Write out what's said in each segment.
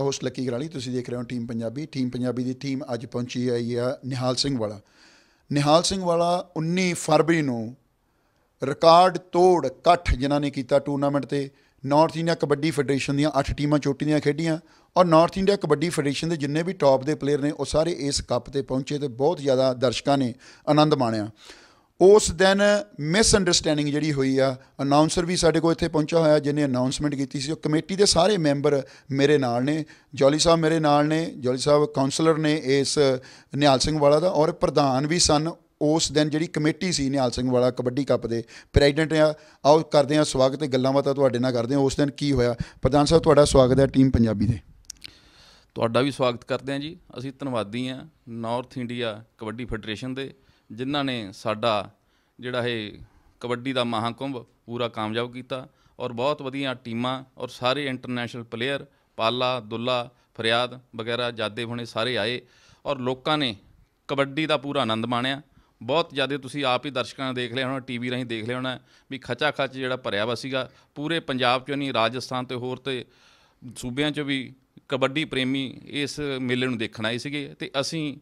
host Lucky ਗਰਾਲੀ ਤੁਸੀਂ ਦੇਖ ਰਹੇ ਹੋ ਟੀਮ ਪੰਜਾਬੀ ਟੀਮ ਪੰਜਾਬੀ ਦੀ ਟੀਮ ਅੱਜ ਪਹੁੰਚੀ ਆਈ ਆ ਨਿਹਾਲ ਸਿੰਘ ਵਾਲਾ ਨਿਹਾਲ ਸਿੰਘ ਵਾਲਾ 19 ਫਰਵਰੀ ਨੂੰ ਰਿਕਾਰਡ ਤੋੜ ਇਕੱਠ ਜਿਨ੍ਹਾਂ ਨੇ ਕੀਤਾ ਟੂਰਨਾਮੈਂਟ ਤੇ ਨਾਰਥ ਇੰਡੀਆ ਕਬੱਡੀ ਫੈਡਰੇਸ਼ਨ ਦੀਆਂ 8 ਟੀਮਾਂ ਚੋਟੀਆਂ ਖੇਡੀਆਂ ਔਰ ਨਾਰਥ ਇੰਡੀਆ ਕਬੱਡੀ ਫੈਡਰੇਸ਼ਨ ਦੇ ਜਿੰਨੇ ਵੀ ਟੌਪ ਦੇ ਪਲੇਅਰ ਨੇ ਉਹ ਸਾਰੇ ਇਸ ਕੱਪ ਤੇ ਪਹੁੰਚੇ ਤੇ ਬਹੁਤ ਜ਼ਿਆਦਾ ਦਰਸ਼ਕਾਂ ਨੇ ਆਨੰਦ ਮਾਣਿਆ ਉਸ ਦਿਨ ਮਿਸ ਅੰਡਰਸਟੈਂਡਿੰਗ ਜਿਹੜੀ ਹੋਈ ਆ ਅਨਾਉਂਸਰ ਵੀ ਸਾਡੇ ਕੋਲ ਇੱਥੇ ਪਹੁੰਚਿਆ ਹੋਇਆ ਜਿਹਨੇ ਅਨਾਉਂਸਮੈਂਟ ਕੀਤੀ ਸੀ ਉਹ ਕਮੇਟੀ ਦੇ ਸਾਰੇ ਮੈਂਬਰ ਮੇਰੇ ਨਾਲ ਨੇ ਜੋਲੀ ਸਾਹਿਬ ਮੇਰੇ ਨਾਲ ਨੇ ਜੋਲੀ ਸਾਹਿਬ ਕਾਉਂਸਲਰ ਨੇ ਇਸ ਨਿਹਾਲ ਸਿੰਘ ਵਾਲਾ ਦਾ ਔਰ ਪ੍ਰਧਾਨ ਵੀ ਸਨ ਉਸ ਦਿਨ ਜਿਹੜੀ ਕਮੇਟੀ ਸੀ ਨਿਹਾਲ ਸਿੰਘ ਵਾਲਾ ਕਬੱਡੀ ਕੱਪ ਦੇ ਪ੍ਰੈਜ਼ੀਡੈਂਟ ਆ ਆਓ ਕਰਦੇ ਆ ਸਵਾਗਤ ਤੇ ਗੱਲਾਂ ਬਾਤਾਂ ਤੁਹਾਡੇ ਨਾਲ ਕਰਦੇ ਆ ਉਸ ਦਿਨ ਕੀ ਹੋਇਆ ਪ੍ਰਧਾਨ ਸਾਹਿਬ ਤੁਹਾਡਾ ਸਵਾਗਤ ਹੈ ਟੀਮ ਪੰਜਾਬੀ ਦੇ ਤੁਹਾਡਾ ਵੀ ਸਵਾਗਤ ਕਰਦੇ ਆ ਜੀ ਅਸੀਂ ਧੰਨਵਾਦੀ ਆ ਨਾਰਥ ਇੰਡੀਆ ਕਬੱਡੀ ਫੈਡਰੇਸ਼ਨ ਦੇ ਜਿਨ੍ਹਾਂ ਨੇ ਸਾਡਾ ਜਿਹੜਾ ਇਹ ਕਬੱਡੀ ਦਾ ਮਹਾਕੁੰਭ ਪੂਰਾ ਕਾਮਯਾਬ ਕੀਤਾ ਔਰ ਬਹੁਤ ਵਧੀਆ ਟੀਮਾਂ ਔਰ ਸਾਰੇ ਇੰਟਰਨੈਸ਼ਨਲ ਪਲੇਅਰ ਪਾਲਾ ਦੁੱਲਾ ਫਰਿਆਦ ਵਗੈਰਾ ਜਾਦੇ ਹੁਣੇ ਸਾਰੇ ਆਏ ਔਰ ਲੋਕਾਂ ਨੇ ਕਬੱਡੀ ਦਾ ਪੂਰਾ ਆਨੰਦ ਮਾਣਿਆ ਬਹੁਤ ਜ਼ਿਆਦਾ ਤੁਸੀਂ ਆਪ ਹੀ ਦਰਸ਼ਕਾਂ ਨੇ ਦੇਖ ਲਿਆ ਹੋਣਾ ਟੀਵੀ ਰਾਹੀਂ ਦੇਖ ਲਿਆ ਹੋਣਾ ਵੀ ਖਚਾ ਖਚ ਜਿਹੜਾ ਭਰਿਆ ਵਾ ਸੀਗਾ ਪੂਰੇ ਪੰਜਾਬ ਚੋਂ ਨਹੀਂ ਰਾਜਸਥਾਨ ਤੇ ਹੋਰ ਤੇ ਸੂਬਿਆਂ ਚੋਂ ਵੀ ਕਬੱਡੀ ਪ੍ਰੇਮੀ ਇਸ ਮੇਲੇ ਨੂੰ ਦੇਖਣ ਆਏ ਸੀਗੇ ਤੇ ਅਸੀਂ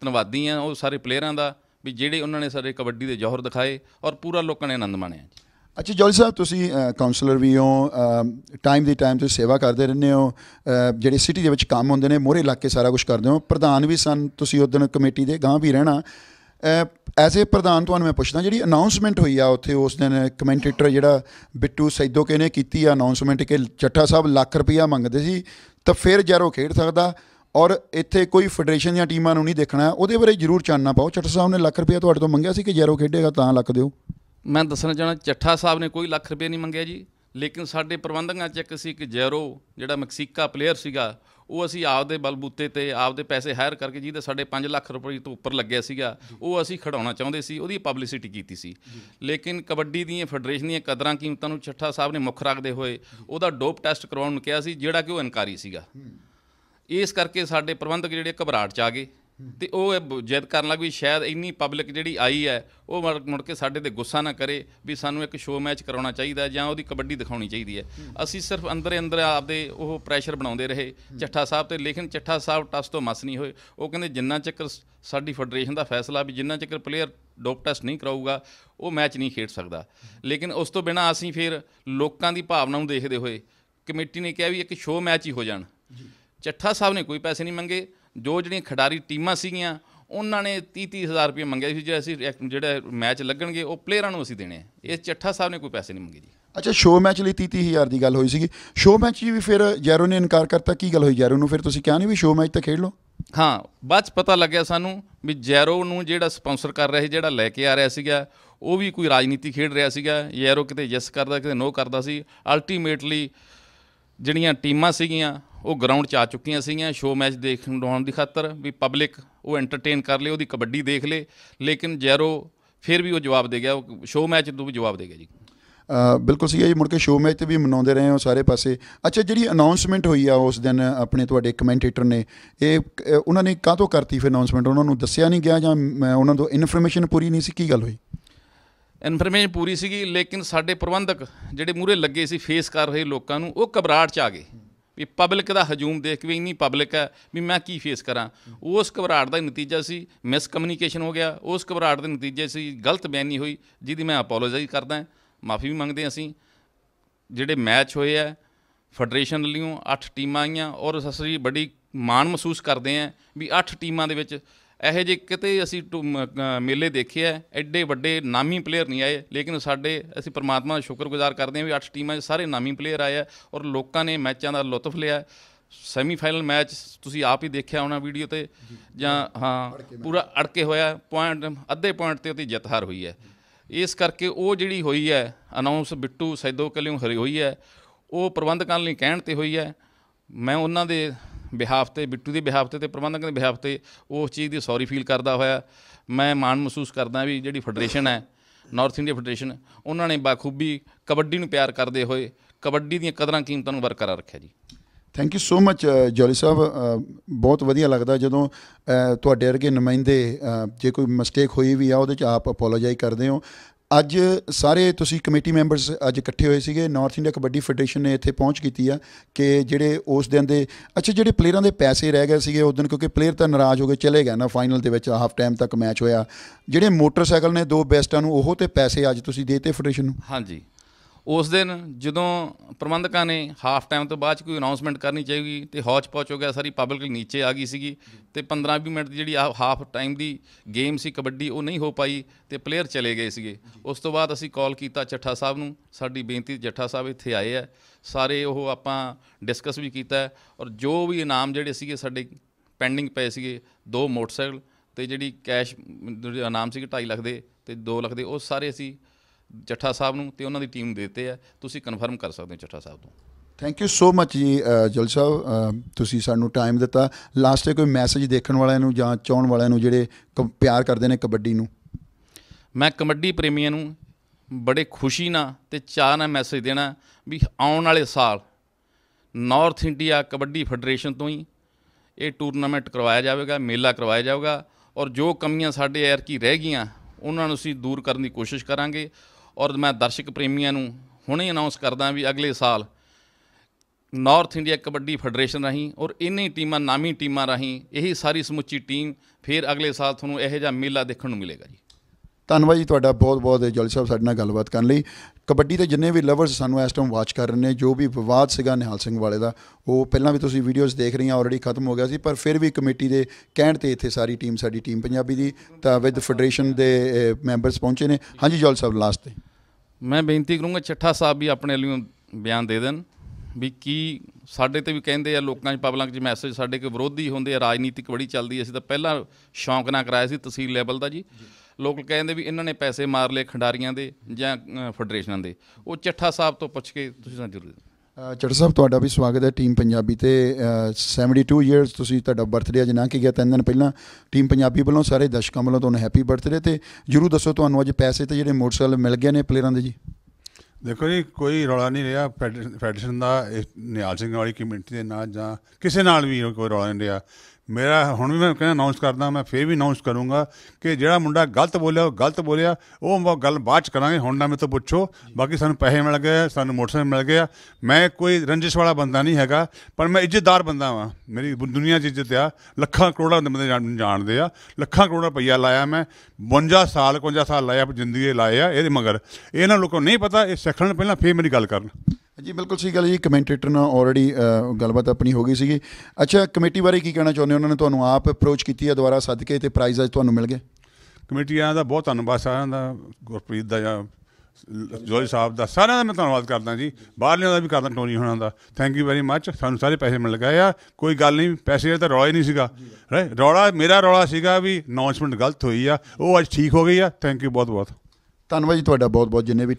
ਧੰਨਵਾਦੀ ਆ ਉਹ ਸਾਰੇ ਪਲੇਅਰਾਂ ਦਾ ਵੀ ਜਿਹੜੇ ਉਹਨਾਂ ਨੇ ਸਾਰੇ ਕਬੱਡੀ ਦੇ ਜੋਹਰ ਦਿਖਾਏ ਔਰ ਪੂਰਾ ਲੋਕਾਂ ਨੇ ਆਨੰਦ ਮਾਣਿਆ ਜੀ ਅੱਛਾ ਜੋਲੀ ਸਾਹਿਬ ਤੁਸੀਂ ਕਾਉਂਸਲਰ ਵੀ ਹੋ ਟਾਈਮ ਦੀ ਟਾਈਮ ਤੇ ਸੇਵਾ ਕਰਦੇ ਰਹਿੰਦੇ ਹੋ ਜਿਹੜੇ ਸਿਟੀ ਦੇ ਵਿੱਚ ਕੰਮ ਹੁੰਦੇ ਨੇ ਮੋਰੇ ਇਲਾਕੇ ਸਾਰਾ ਕੁਝ ਕਰਦੇ ਹੋ ਪ੍ਰਧਾਨ ਵੀ ਸਨ ਤੁਸੀਂ ਦਿਨ ਕਮੇਟੀ ਦੇ ਗਾਂ ਵੀ ਰਹਿਣਾ ਐਜ਼ ਅ ਪ੍ਰਧਾਨ ਤੁਹਾਨੂੰ ਮੈਂ ਪੁੱਛਦਾ ਜਿਹੜੀ ਅਨਾਉਂਸਮੈਂਟ ਹੋਈ ਆ ਉੱਥੇ ਉਸ ਦਿਨ ਕਮੈਂਟੇਟਰ ਜਿਹੜਾ ਬਿੱਟੂ ਸੈਦੋਕੇ ਨੇ ਕੀਤੀ ਆ ਅਨਾਉਂਸਮੈਂਟ ਕਿ ਚੱਠਾ ਸਾਹਿਬ ਲੱਖ ਰੁਪਇਆ ਮੰਗਦੇ ਸੀ ਤਾਂ ਫਿਰ ਜਰੋ ਖੇਡ ਸਕਦਾ ਔਰ ਇੱਥੇ ਕੋਈ ਫੈਡਰੇਸ਼ਨ ਜਾਂ ਟੀਮਾਂ ਨੂੰ ਨਹੀਂ ਦੇਖਣਾ ਉਹਦੇ ਬਾਰੇ ਜ਼ਰੂਰ ਚਾਨਣਾ ਪਾਓ ਚੱਠਾ ਸਾਹਿਬ ਨੇ ਲੱਖ ਰੁਪਏ ਤੁਹਾਡੇ ਤੋਂ ਮੰਗਿਆ ਸੀ ਕਿ ਜੈਰੋ ਖੇਡੇਗਾ ਤਾਂ ਲੱਖ ਦਿਓ ਮੈਂ ਦੱਸਣਾ ਚਾਹਣਾ ਚੱਠਾ ਸਾਹਿਬ ਨੇ ਕੋਈ ਲੱਖ ਰੁਪਏ ਨਹੀਂ ਮੰਗਿਆ ਜੀ ਲੇਕਿਨ ਸਾਡੇ ਪ੍ਰਬੰਧਕਾਂ ਚ ਇੱਕ ਸੀ ਕਿ ਜੈਰੋ ਜਿਹੜਾ ਮੈਕਸੀਕਾ ਪਲੇਅਰ ਸੀਗਾ ਉਹ ਅਸੀਂ ਆਪਦੇ ਬਲਬੂਤੇ ਤੇ ਆਪਦੇ ਪੈਸੇ ਹਾਇਰ ਕਰਕੇ ਜਿਹਦੇ ਸਾਡੇ 5 ਲੱਖ ਰੁਪਏ ਤੋਂ ਉੱਪਰ ਲੱਗਿਆ ਸੀਗਾ ਉਹ ਅਸੀਂ ਖੜਾਉਣਾ ਚਾਹੁੰਦੇ ਸੀ ਉਹਦੀ ਪਬਲਿਸਿਟੀ ਕੀਤੀ ਸੀ ਲੇਕਿਨ ਕਬੱਡੀ ਦੀਆਂ ਫੈਡਰੇਸ਼ਨ ਦੀਆਂ ਕਦਰਾਂ ਕੀਮਤਾਂ ਨੂੰ ਛੱਠਾ ਸਾਹਿਬ ਨੇ ਮੁੱਖ ਰੱਖਦੇ ਹੋਏ ਉਹਦਾ ਡੋਪ ਟੈਸਟ ਕਰਾਉਣ ਨੂੰ ਕਿਹਾ ਸੀ ਜਿਹੜਾ ਕਿ ਉਹ ਇਨਕਾਰੀ ਸੀਗਾ ਇਸ ਕਰਕੇ ਸਾਡੇ ਪ੍ਰਬੰਧਕ ਜਿਹੜੇ ਘਬਰਾਟ ਚ ਆ ਗਏ ਤੇ ਉਹ ਜਿੱਦ ਕਰਨ ਲੱਗ ਵੀ ਸ਼ਾਇਦ ਇੰਨੀ ਪਬਲਿਕ ਜਿਹੜੀ ਆਈ ਹੈ ਉਹ ਮੁੜ ਕੇ ਸਾਡੇ ਤੇ ਗੁੱਸਾ ਨਾ ਕਰੇ ਵੀ ਸਾਨੂੰ ਇੱਕ ਸ਼ੋਅ ਮੈਚ ਕਰਾਉਣਾ ਚਾਹੀਦਾ ਜਾਂ ਉਹਦੀ ਕਬੱਡੀ ਦਿਖਾਉਣੀ ਚਾਹੀਦੀ ਹੈ ਅਸੀਂ ਸਿਰਫ ਅੰਦਰ ਅੰਦਰ ਆਪਦੇ ਉਹ ਪ੍ਰੈਸ਼ਰ ਬਣਾਉਂਦੇ ਰਹੇ ਚੱਠਾ ਸਾਹਿਬ ਤੇ ਲੇਕਿਨ ਚੱਠਾ ਸਾਹਿਬ ਟਸ ਤੋਂ ਮਸ ਨਹੀਂ ਹੋਏ ਉਹ ਕਹਿੰਦੇ ਜਿੰਨਾ ਚੱਕਰ ਸਾਡੀ ਫੈਡਰੇਸ਼ਨ ਦਾ ਫੈਸਲਾ ਵੀ ਜਿੰਨਾ ਚੱਕਰ ਪਲੇਅਰ ਡੋਪ ਟੈਸਟ ਨਹੀਂ ਕਰਾਊਗਾ ਉਹ ਮੈਚ ਨਹੀਂ ਖੇਡ ਸਕਦਾ ਲੇਕਿਨ ਉਸ ਤੋਂ ਬਿਨਾ ਅਸੀਂ ਫਿਰ ਲੋਕਾਂ ਦੀ ਭਾਵਨਾ ਨੂੰ ਦੇਖਦੇ ਹੋਏ ਕਮੇਟੀ ਨੇ ਕਿਹਾ ਵੀ ਇੱਕ ਸ਼ੋਅ ਮੈਚ ਹੀ ਹੋ ਜਾਣ ਚੱਠਾ ਸਾਹਿਬ ਨੇ ਕੋਈ ਪੈਸੇ ਨਹੀਂ ਮੰਗੇ ਜੋ ਜਿਹੜੀਆਂ ਖਿਡਾਰੀ ਟੀਮਾਂ ਸੀਗੀਆਂ ਉਹਨਾਂ ਨੇ 30-30000 ਰੁਪਏ ਮੰਗੇ ਸੀ ਜਿਹੜਾ ਅਸੀਂ ਜਿਹੜਾ ਮੈਚ ਲੱਗਣਗੇ ਉਹ ਪਲੇਅਰਾਂ ਨੂੰ ਅਸੀਂ ਦੇਣੇ ਇਹ ਚੱਠਾ ਸਾਹਿਬ ਨੇ ਕੋਈ ਪੈਸੇ ਨਹੀਂ ਮੰਗੇ ਜੀ ਅੱਛਾ ਸ਼ੋਅ ਮੈਚ ਲਈ 30 30000 ਦੀ ਗੱਲ ਹੋਈ ਸੀਗੀ ਸ਼ੋਅ ਮੈਚ ਜੀ ਵੀ ਫਿਰ ਜੈਰੋ ਨੇ ਇਨਕਾਰ ਕਰਤਾ ਕੀ ਗੱਲ ਹੋਈ ਜੈਰੋ ਨੂੰ ਫਿਰ ਤੁਸੀਂ ਕਿਹਾ ਨਹੀਂ ਵੀ ਸ਼ੋਅ ਮੈਚ ਤਾਂ ਖੇਡ ਲਓ ਹਾਂ ਬਾਅਦ ਚ ਪਤਾ ਲੱਗਿਆ ਸਾਨੂੰ ਵੀ ਜੈਰੋ ਨੂੰ ਜਿਹੜਾ ਸਪਾਂਸਰ ਕਰ ਰਿਹਾ ਸੀ ਜਿਹੜਾ ਲੈ ਕੇ ਆ ਰਿਹਾ ਸੀਗਾ ਉਹ ਵੀ ਕੋਈ ਰਾਜਨੀਤੀ ਖੇਡ ਰਿਹਾ ਸੀਗਾ ਜੈਰੋ ਕਿਤੇ ਯੈਸ ਕਰਦਾ ਕਿਤੇ ਨੋ ਕਰਦਾ ਸੀ ਅਲਟੀਮੇਟਲੀ ਜਿਹੜੀਆਂ ਟੀਮਾਂ ਸੀਗੀਆਂ ਉਹ ਗਰਾਊਂਡ 'ਚ ਆ ਚੁੱਕੀਆਂ ਸੀਗੀਆਂ ਸ਼ੋਅ ਮੈਚ ਦੇਖਣ ਆਉਣ ਦੀ ਖਾਤਰ ਵੀ ਪਬਲਿਕ ਉਹ ਐਂਟਰਟੇਨ ਕਰ ਲੇ ਉਹਦੀ ਕਬੱਡੀ ਦੇਖ ਲੇ ਲੇਕਿਨ ਜੈਰੋ ਫਿਰ ਵੀ ਉਹ ਜਵਾਬ ਦੇ ਗਿਆ ਸ਼ੋਅ ਮੈਚ ਤੋਂ ਵੀ ਜਵਾਬ ਦੇ ਗਿਆ ਜੀ ਬਿਲਕੁਲ ਸਹੀ ਹੈ ਜੀ ਮੁੜ ਕੇ ਸ਼ੋਅ ਮੈਚ ਤੇ ਵੀ ਮਨਾਉਂਦੇ ਰਹੇ ਹਾਂ ਸਾਰੇ ਪਾਸੇ ਅੱਛਾ ਜਿਹੜੀ ਅਨਾਉਂਸਮੈਂਟ ਹੋਈ ਆ ਉਸ ਦਿਨ ਆਪਣੇ ਤੁਹਾਡੇ ਕਮੈਂਟੇਟਰ ਨੇ ਇਹ ਉਹਨਾਂ ਨੇ ਕਾਹ ਤੋਂ ਕਰਤੀ ਫਿਰ ਅਨਾਉਂਸਮੈਂਟ ਉਹਨਾਂ ਨੂੰ ਦੱਸਿਆ ਨਹੀਂ ਗਿਆ ਜਾਂ ਉਹਨਾਂ ਤੋਂ ਇਨਫੋਰਮੇਸ਼ਨ ਪੂਰੀ ਨਹੀਂ ਸੀ ਕੀ ਗੱਲ ਹੋਈ ਇਨਫੋਰਮੇਸ਼ਨ ਪੂਰੀ ਸੀਗੀ ਲੇਕਿਨ ਸਾਡੇ ਪ੍ਰਬੰਧਕ ਜਿਹੜੇ ਮੂਰੇ ਲੱਗੇ ਸੀ ਫੇਸ ਕਰ ਰਹੇ ਲੋਕਾਂ ਨੂੰ ਉਹ ਘਬਰਾਹਟ ਚ ਆ ਗਏ ਵੀ ਪਬਲਿਕ ਦਾ ਹਜੂਮ ਦੇਖ ਕੇ ਵੀ ਇੰਨੀ ਪਬਲਿਕ ਹੈ ਵੀ ਮੈਂ ਕੀ ਫੇਸ ਕਰਾਂ ਉਸ ਘਬਰਾਟ ਦਾ ਨਤੀਜਾ ਸੀ ਮਿਸ ਕਮਿਊਨੀਕੇਸ਼ਨ ਹੋ ਗਿਆ ਉਸ ਘਬਰਾਟ ਦੇ ਨਤੀਜੇ ਸੀ ਗਲਤ ਬਿਆਨੀ ਹੋਈ ਜਿਹਦੀ ਮੈਂ ਅਪੋਲੋਜਾਈਜ਼ ਕਰਦਾ ਮਾਫੀ ਵੀ ਮੰਗਦੇ ਅਸੀਂ ਜਿਹੜੇ ਮੈਚ ਹੋਏ ਆ ਫੈਡਰੇਸ਼ਨ ਵੱਲੋਂ 8 ਟੀਮਾਂ ਆਈਆਂ ਔਰ ਸਸਰੀ ਬੜੀ ਮਾਣ ਮਹਿਸੂਸ ਕਰਦੇ ਆ ਵੀ 8 ਟੀਮਾਂ ਦੇ ਵਿੱਚ ਇਹੋ ਜਿਹੇ ਕਿਤੇ ਅਸੀਂ ਮੇਲੇ ਦੇਖੇ ਐ ਐਡੇ ਵੱਡੇ ਨਾਮੀ ਪਲੇਅਰ ਨਹੀਂ ਆਏ ਲੇਕਿਨ ਸਾਡੇ ਅਸੀਂ ਪ੍ਰਮਾਤਮਾ ਦਾ ਸ਼ੁਕਰਗੁਜ਼ਾਰ ਕਰਦੇ ਹਾਂ ਵੀ ਅੱਠ ਟੀਮਾਂ 'ਚ ਸਾਰੇ ਨਾਮੀ ਪਲੇਅਰ ਆਏ ਆ ਔਰ ਲੋਕਾਂ ਨੇ ਮੈਚਾਂ ਦਾ ਲੁਤਫ ਲਿਆ ਸੈਮੀਫਾਈਨਲ ਮੈਚ ਤੁਸੀਂ ਆਪ ਹੀ ਦੇਖਿਆ ਹੋਣਾ ਵੀਡੀਓ ਤੇ ਜਾਂ ਹਾਂ ਪੂਰਾ ਅੜਕੇ ਹੋਇਆ ਪੁਆਇੰਟ ਅੱਧੇ ਪੁਆਇੰਟ ਤੇ ਉਹਦੀ ਜਿੱਤ ਹਾਰ ਹੋਈ ਹੈ ਇਸ ਕਰਕੇ ਉਹ ਜਿਹੜੀ ਹੋਈ ਹੈ ਅਨਾਉਂਸ ਬਿੱਟੂ ਸੈਦੋ ਕਲਿਓ ਹੋਈ ਹੈ ਉਹ ਪ੍ਰਬੰਧਕਾਂ ਲਈ ਕਹਿਣ ਤੇ ਹੋਈ ਹੈ ਮੈਂ ਉਹਨਾਂ ਦੇ ਬਿਹਾਫ ਤੇ ਬਿੱਟੂ ਦੀ ਬਿਹਾਫ ਤੇ ਤੇ ਪ੍ਰਬੰਧਕ ਦੇ ਬਿਹਾਫ ਤੇ ਉਸ ਚੀਜ਼ ਦੀ ਸੌਰੀ ਫੀਲ ਕਰਦਾ ਹੋਇਆ ਮੈਂ ਮਾਣ ਮਹਿਸੂਸ ਕਰਦਾ ਵੀ ਜਿਹੜੀ ਫੈਡਰੇਸ਼ਨ ਹੈ ਨਾਰਥ ਇੰਡੀਆ ਫੈਡਰੇਸ਼ਨ ਉਹਨਾਂ ਨੇ ਬਾਖੂਬੀ ਕਬੱਡੀ ਨੂੰ ਪਿਆਰ ਕਰਦੇ ਹੋਏ ਕਬੱਡੀ ਦੀਆਂ ਕਦਰਾਂ ਕੀਮਤਾਂ ਨੂੰ ਬਰਕਰਾਰ ਰੱਖਿਆ ਜੀ thank you so much Jolly Sahib ਬਹੁਤ ਵਧੀਆ ਲੱਗਦਾ ਜਦੋਂ ਤੁਹਾਡੇ ਵਰਗੇ ਨੁਮਾਇੰਦੇ ਜੇ ਕੋਈ ਮਿਸਟੇਕ ਹੋਈ ਵੀ ਆ ਉਹਦੇ ਚ ਆਪ ਅਪੋਲੋਜਾਈ ਕਰਦੇ ਹੋ ਅੱਜ ਸਾਰੇ ਤੁਸੀਂ ਕਮੇਟੀ ਮੈਂਬਰਸ ਅੱਜ ਇਕੱਠੇ ਹੋਏ ਸੀਗੇ ਨਾਰਥ ਇੰਡੀਆ ਕਬੱਡੀ ਫੈਡਰੇਸ਼ਨ ਨੇ ਇੱਥੇ ਪਹੁੰਚ ਕੀਤੀ ਆ ਕਿ ਜਿਹੜੇ ਉਸ ਦਿਨ ਦੇ ਅੱਛਾ ਜਿਹੜੇ ਪਲੇਅਰਾਂ ਦੇ ਪੈਸੇ ਰਹਿ ਗਏ ਸੀਗੇ ਉਸ ਦਿਨ ਕਿਉਂਕਿ ਪਲੇਅਰ ਤਾਂ ਨਾਰਾਜ਼ ਹੋ ਕੇ ਚਲੇ ਗਏ ਨਾ ਫਾਈਨਲ ਦੇ ਵਿੱਚ ਹਾਫ ਟਾਈਮ ਤੱਕ ਮੈਚ ਹੋਇਆ ਜਿਹੜੇ ਮੋਟਰਸਾਈਕਲ ਨੇ ਦੋ ਬੈਸਟਾਂ ਨੂੰ ਉਹ ਤੇ ਪੈਸੇ ਅੱਜ ਤੁਸੀਂ ਦੇਤੇ ਫੈਡਰੇਸ਼ਨ ਨੂੰ ਹਾਂਜੀ ਉਸ ਦਿਨ ਜਦੋਂ ਪ੍ਰਬੰਧਕਾਂ ਨੇ ਹਾਫ ਟਾਈਮ ਤੋਂ ਬਾਅਦ ਕੋਈ ਅਨਾਉਂਸਮੈਂਟ ਕਰਨੀ ਚਾਹੀਦੀ ਤੇ ਹੌਚ ਪਹੁੰਚ ਹੋ ਗਿਆ ਸਾਰੀ ਪਬਲਿਕ ਨੀਚੇ ਆ ਗਈ ਸੀਗੀ ਤੇ 15-20 ਮਿੰਟ ਦੀ ਜਿਹੜੀ ਹਾਫ ਟਾਈਮ ਦੀ ਗੇਮ ਸੀ ਕਬੱਡੀ ਉਹ ਨਹੀਂ ਹੋ ਪਾਈ ਤੇ ਪਲੇਅਰ ਚਲੇ ਗਏ ਸੀਗੇ ਉਸ ਤੋਂ ਬਾਅਦ ਅਸੀਂ ਕਾਲ ਕੀਤਾ ਜੱਠਾ ਸਾਹਿਬ ਨੂੰ ਸਾਡੀ ਬੇਨਤੀ ਜੱਠਾ ਸਾਹਿਬ ਇੱਥੇ ਆਏ ਆ ਸਾਰੇ ਉਹ ਆਪਾਂ ਡਿਸਕਸ ਵੀ ਕੀਤਾ ਔਰ ਜੋ ਵੀ ਇਨਾਮ ਜਿਹੜੇ ਸੀਗੇ ਸਾਡੇ ਪੈਂਡਿੰਗ ਪਏ ਸੀਗੇ ਦੋ ਮੋਟਰਸਾਈਕਲ ਤੇ ਜਿਹੜੀ ਕੈਸ਼ ਇਨਾਮ ਸੀਗੇ 2.5 ਲੱਖ ਦੇ ਤੇ 2 ਲੱਖ ਦੇ ਉਹ ਸਾਰੇ ਅਸੀਂ ਜੱਠਾ ਸਾਹਿਬ ਨੂੰ ਤੇ ਉਹਨਾਂ ਦੀ ਟੀਮ ਦਿੱਤੇ ਆ ਤੁਸੀਂ ਕਨਫਰਮ ਕਰ ਸਕਦੇ ਹੋ ਜੱਠਾ ਸਾਹਿਬ ਤੋਂ ਥੈਂਕ ਯੂ ਸੋ ਮਚ ਜੀ ਜਲ ਸਾਹਿਬ ਤੁਸੀਂ ਸਾਨੂੰ ਟਾਈਮ ਦਿੱਤਾ ਲਾਸਟ ਤੇ ਕੋਈ ਮੈਸੇਜ ਦੇਖਣ ਵਾਲਿਆਂ ਨੂੰ ਜਾਂ ਚਾਹਣ ਵਾਲਿਆਂ ਨੂੰ ਜਿਹੜੇ ਪਿਆਰ ਕਰਦੇ ਨੇ ਕਬੱਡੀ ਨੂੰ ਮੈਂ ਕਬੱਡੀ ਪ੍ਰੇਮੀਆਂ ਨੂੰ ਬੜੇ ਖੁਸ਼ੀ ਨਾਲ ਤੇ ਚਾਹ ਨਾਲ ਮੈਸੇਜ ਦੇਣਾ ਵੀ ਆਉਣ ਵਾਲੇ ਸਾਲ ਨਾਰਥ ਇੰਡੀਆ ਕਬੱਡੀ ਫੈਡਰੇਸ਼ਨ ਤੋਂ ਹੀ ਇਹ ਟੂਰਨਾਮੈਂਟ ਕਰਵਾਇਆ ਜਾਵੇਗਾ ਮੇਲਾ ਕਰਵਾਇਆ ਜਾਵੇਗਾ ਔਰ ਜੋ ਕਮੀਆਂ ਸਾਡੇ ਐਰ ਕੀ ਰਹਿ ਗਈਆਂ ਉਹਨਾਂ ਨੂੰ ਅਸੀਂ ਦੂਰ ਕਰਨ ਦੀ ਕੋਸ਼ਿਸ਼ ਕਰਾਂਗੇ ਔਰ ਮੈਂ ਦਰਸ਼ਕ ਪ੍ਰੇਮੀਆਂ ਨੂੰ ਹੁਣੇ ਅਨਾਉਂਸ ਕਰਦਾ ਵੀ ਅਗਲੇ ਸਾਲ ਨਾਰਥ ਇੰਡੀਆ ਕਬੱਡੀ ਫੈਡਰੇਸ਼ਨ ਰਹੀ ਔਰ ਇੰਨੀ ਟੀਮਾਂ ਨਾਮੀ ਟੀਮਾਂ ਰਹੀ ਇਹੀ ਸਾਰੀ ਸਮੁੱਚੀ ਟੀਮ ਫਿਰ ਅਗਲੇ ਸਾਲ ਤੁਹਾਨੂੰ ਇਹੋ ਜਿਹਾ ਮੇਲਾ ਦੇਖਣ ਨੂੰ ਮਿਲੇਗਾ ਜੀ ਧੰਨਵਾਦ ਜੀ ਤੁਹਾਡਾ ਬਹੁਤ-ਬਹੁਤ ਜਲ ਸਾਹਿਬ ਸਾਡੇ ਨਾਲ ਗੱਲਬਾਤ ਕਰਨ ਲਈ ਕਬੱਡੀ ਦੇ ਜਿੰਨੇ ਵੀ ਲਵਰਸ ਸਾਨੂੰ ਇਸ ਟਾਈਮ ਵਾਚ ਕਰ ਰਹੇ ਨੇ ਜੋ ਵੀ ਵਿਵਾਦ ਸੀਗਾ ਨਿਹਾਲ ਸਿੰਘ ਵਾਲੇ ਦਾ ਉਹ ਪਹਿਲਾਂ ਵੀ ਤੁਸੀਂ ਵੀਡੀਓਜ਼ ਦੇਖ ਰਹੀਆਂ ਆਲਰੇਡੀ ਖਤਮ ਹੋ ਗਿਆ ਸੀ ਪਰ ਫਿਰ ਵੀ ਕਮੇਟੀ ਦੇ ਕਹਿਣ ਤੇ ਇੱਥੇ ਸਾਰੀ ਟੀਮ ਸਾਡੀ ਟੀਮ ਪੰਜਾਬੀ ਦੀ ਤਾਂ ਵਿਦ ਫੈਡਰੇਸ਼ਨ ਦੇ ਮੈਂਬਰਸ ਪਹੁੰਚੇ ਨੇ ਹਾਂਜੀ ਜਲ ਸਾਹਿਬ ਲਾਸਟ ਤੇ ਮੈਂ ਬੇਨਤੀ ਕਰੂੰਗਾ ਛੱਠਾ ਸਾਹਿਬ ਵੀ ਆਪਣੇ ਲਈ ਬਿਆਨ ਦੇ ਦੇਣ ਵੀ ਕੀ ਸਾਡੇ ਤੇ ਵੀ ਕਹਿੰਦੇ ਆ ਲੋਕਾਂ 'ਚ ਪਬਲਿਕ 'ਚ ਮੈਸੇਜ ਸਾਡੇ ਕੇ ਵਿਰੋਧੀ ਹੁੰਦੇ ਆ ਰਾਜਨੀਤਿਕ ਬੜੀ ਚੱਲਦੀ ਅਸੀਂ ਤਾਂ ਪਹਿਲਾਂ ਸ਼ੌਂਕ ਨਾ ਕਰਾਇਆ ਸੀ ਤਹਿਸੀਲ ਲੈਵਲ ਦਾ ਜੀ ਲੋਕ ਕਹਿੰਦੇ ਵੀ ਇਹਨਾਂ ਨੇ ਪੈਸੇ ਮਾਰ ਲਏ ਖੰਡਾਰੀਆਂ ਦੇ ਜਾਂ ਫੈਡਰੇਸ਼ਨਾਂ ਦੇ ਉਹ ਛੱਠਾ ਸਾਹਿਬ ਤੋਂ ਪੁੱਛ ਕੇ ਤੁਸੀਂ ਸਾਨੂੰ ਜ਼ਰੂਰ ਚੜ੍ਹ ਸਾਹਿਬ ਤੁਹਾਡਾ ਵੀ ਸਵਾਗਤ ਹੈ ਟੀਮ ਪੰਜਾਬੀ ਤੇ 72 ਇਅਰਸ ਤੁਸੀਂ ਤੁਹਾਡਾ ਬਰਥਡੇ ਅਜ ਨਾ ਕਿ ਗਿਆ ਤਿੰਨ ਦਿਨ ਪਹਿਲਾਂ ਟੀਮ ਪੰਜਾਬੀ ਵੱਲੋਂ ਸਾਰੇ ਦਸ਼ਕਾਂ ਵੱਲੋਂ ਤੁਹਾਨੂੰ ਹੈਪੀ ਬਰਥਡੇ ਤੇ ਜਰੂਰ ਦੱਸੋ ਤੁਹਾਨੂੰ ਅੱਜ ਪੈਸੇ ਤੇ ਜਿਹੜੇ ਮੋਟਰਸਾਈਕਲ ਮਿਲ ਗਏ ਨੇ ਪਲੇਅਰਾਂ ਦੇ ਜੀ ਦੇਖੋ ਜੀ ਕੋਈ ਰੌਲਾ ਨਹੀਂ ਰਿਹਾ ਫੈਡਰੇਸ਼ਨ ਦਾ ਨਿਹਾਲ ਸਿੰਘ ਵਾਲੀ ਕਮੇਟੀ ਦੇ ਨਾਲ ਜਾਂ ਕਿਸੇ ਨਾਲ ਵੀ ਕੋਈ ਰੌਲਾ ਨਹੀਂ ਰਿਹਾ ਮੇਰਾ ਹੁਣ ਵੀ ਮੈਂ ਕਹਿੰਦਾ ਅਨਾਉਂਸ ਕਰਦਾ ਮੈਂ ਫੇਰ ਵੀ ਅਨਾਉਂਸ ਕਰੂੰਗਾ ਕਿ ਜਿਹੜਾ ਮੁੰਡਾ ਗਲਤ ਬੋਲਿਆ ਉਹ ਗਲਤ ਬੋਲਿਆ ਉਹ ਗੱਲ ਬਾਅਦ ਚ ਕਰਾਂਗੇ ਹੁਣ ਨਾ ਮੈਨੂੰ ਪੁੱਛੋ ਬਾਕੀ ਸਾਨੂੰ ਪੈਸੇ ਮਿਲ ਗਏ ਸਾਨੂੰ ਮੋਟਰਸਾਈਕਲ ਮਿਲ ਗਿਆ ਮੈਂ ਕੋਈ ਰੰਜਿਸ਼ ਵਾਲਾ ਬੰਦਾ ਨਹੀਂ ਹੈਗਾ ਪਰ ਮੈਂ ਇੱਜ਼ਤਦਾਰ ਬੰਦਾ ਵਾਂ ਮੇਰੀ ਦੁਨੀਆ 'ਚ ਇੱਜ਼ਤ ਆ ਲੱਖਾਂ ਕਰੋੜਾਂ ਦੇ ਬੰਦੇ ਜਾਣਦੇ ਆ ਲੱਖਾਂ ਕਰੋੜਾਂ ਰੁਪਈਆ ਲਾਇਆ ਮੈਂ 52 ਸਾਲ 52 ਸਾਲ ਲਾਇਆ ਜ਼ਿੰਦਗੀ ਲਾਇਆ ਇਹਦੇ ਮਗਰ ਇਹਨਾਂ ਲੋਕਾਂ ਨੂੰ ਨਹੀਂ ਪਤਾ ਇਹ ਸਿੱਖਣ ਪਹਿਲਾਂ ਫੇਰ ਮੇਰੀ ਗੱਲ ਕਰਨ ਜੀ ਬਿਲਕੁਲ ਸਹੀ ਗੱਲ ਜੀ ਕਮੈਂਟੇਟਰ ਨਾਲ ਆਲਰੇਡੀ ਗੱਲਬਾਤ ਆਪਣੀ ਹੋ ਗਈ ਸੀਗੀ ਅੱਛਾ ਕਮੇਟੀ ਬਾਰੇ ਕੀ ਕਹਿਣਾ ਚਾਹੁੰਦੇ ਹੋ ਉਹਨਾਂ ਨੇ ਤੁਹਾਨੂੰ ਆਪ ਅਪਰੋਚ ਕੀਤੀ ਹੈ ਦੁਬਾਰਾ ਸਦਕੇ ਤੇ ਪ੍ਰਾਈਜ਼ ਅੱਜ ਤੁਹਾਨੂੰ ਮਿਲ ਗਏ ਕਮੇਟੀਆਂ ਦਾ ਬਹੁਤ ਧੰਨਵਾਦ ਸਾਰਿਆਂ ਦਾ ਗੁਰਪ੍ਰੀਤ ਦਾ ਜਾਂ ਜੋਈ ਸਾਹਿਬ ਦਾ ਸਾਰਿਆਂ ਦਾ ਮੈਂ ਧੰਨਵਾਦ ਕਰਦਾ ਜੀ ਬਾਹਰਲਿਆਂ ਦਾ ਵੀ ਕਰਦਾ ਟੋਨੀ ਹੋਣਾ ਦਾ ਥੈਂਕ ਯੂ ਵੈਰੀ ਮੱਚ ਸਾਨੂੰ ਸਾਰੇ ਪੈਸੇ ਮਿਲ ਗਏ ਆ ਕੋਈ ਗੱਲ ਨਹੀਂ ਪੈਸੇ ਦਾ ਰੌਲਾ ਹੀ ਨਹੀਂ ਸੀਗਾ ਰੌਲਾ ਮੇਰਾ ਰੌਲਾ ਸੀਗਾ ਵੀ ਅਨਾਉਂਸਮੈਂਟ ਗਲਤ ਹੋਈ ਆ ਉਹ ਅੱਜ ਠੀਕ ਹੋ ਗਈ ਆ ਥੈਂਕ ਯੂ ਬਹੁਤ ਬਹੁਤ ਧੰਨਵਾਦ ਜੀ ਤੁਹਾਡਾ ਬਹੁਤ ਬਹੁਤ ਜਿੰਨੇ ਵੀ